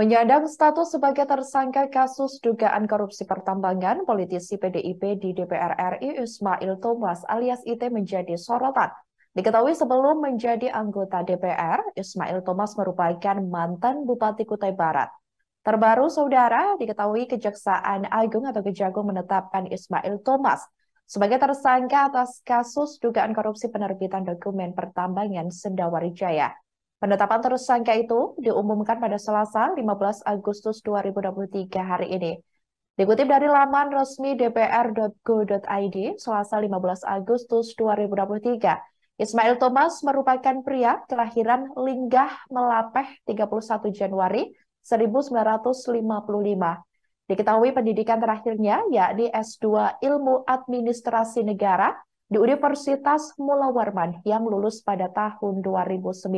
Menyandang status sebagai tersangka kasus dugaan korupsi pertambangan, politisi PDIP di DPR RI Ismail Thomas alias IT menjadi sorotan. Diketahui sebelum menjadi anggota DPR, Ismail Thomas merupakan mantan Bupati Kutai Barat. Terbaru, Saudara, diketahui Kejaksaan Agung atau Kejagung menetapkan Ismail Thomas sebagai tersangka atas kasus dugaan korupsi penerbitan dokumen pertambangan Sendawarijaya. Penetapan tersangka itu diumumkan pada Selasa 15 Agustus 2023 hari ini. Dikutip dari laman resmi dpr.go.id Selasa 15 Agustus 2023, Ismail Thomas merupakan pria kelahiran Linggah Melapeh 31 Januari 1955. Diketahui pendidikan terakhirnya yakni S2 Ilmu Administrasi Negara di Universitas Mula Warman yang lulus pada tahun 2009.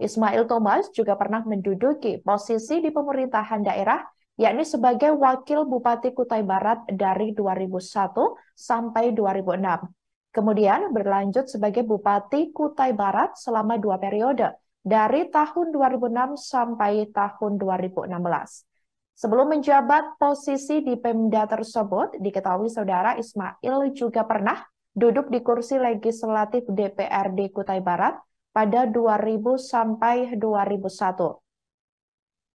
Ismail Thomas juga pernah menduduki posisi di pemerintahan daerah, yakni sebagai Wakil Bupati Kutai Barat dari 2001 sampai 2006. Kemudian berlanjut sebagai Bupati Kutai Barat selama dua periode, dari tahun 2006 sampai tahun 2016. Sebelum menjabat posisi di Pemda tersebut, diketahui saudara Ismail juga pernah duduk di kursi legislatif DPRD Kutai Barat pada 2000 sampai 2001.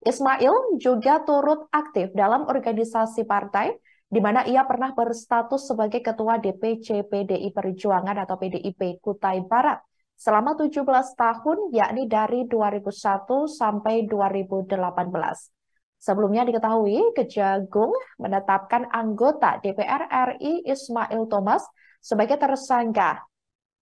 Ismail juga turut aktif dalam organisasi partai, di mana ia pernah berstatus sebagai Ketua DPC PDI Perjuangan atau PDIP Kutai Barat selama 17 tahun, yakni dari 2001 sampai 2018. Sebelumnya diketahui, Kejagung menetapkan anggota DPR RI Ismail Thomas sebagai tersangka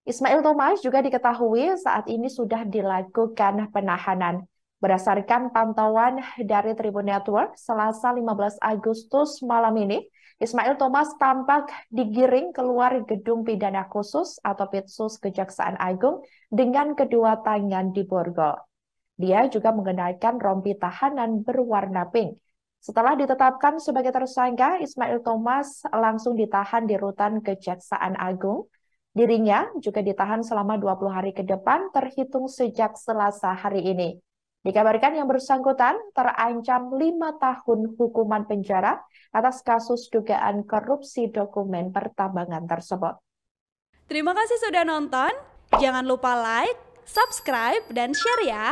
Ismail Thomas juga diketahui saat ini sudah dilakukan penahanan. Berdasarkan pantauan dari Tribun Network, Selasa 15 Agustus malam ini, Ismail Thomas tampak digiring keluar gedung pidana khusus atau Pitsus Kejaksaan Agung dengan kedua tangan di diborgol. Dia juga mengenakan rompi tahanan berwarna pink. Setelah ditetapkan sebagai tersangka, Ismail Thomas langsung ditahan di rutan Kejaksaan Agung Dirinya juga ditahan selama 20 hari ke depan terhitung sejak Selasa hari ini. Dikabarkan yang bersangkutan terancam lima tahun hukuman penjara atas kasus dugaan korupsi dokumen pertambangan tersebut. Terima kasih sudah nonton. Jangan lupa like, subscribe, dan share ya.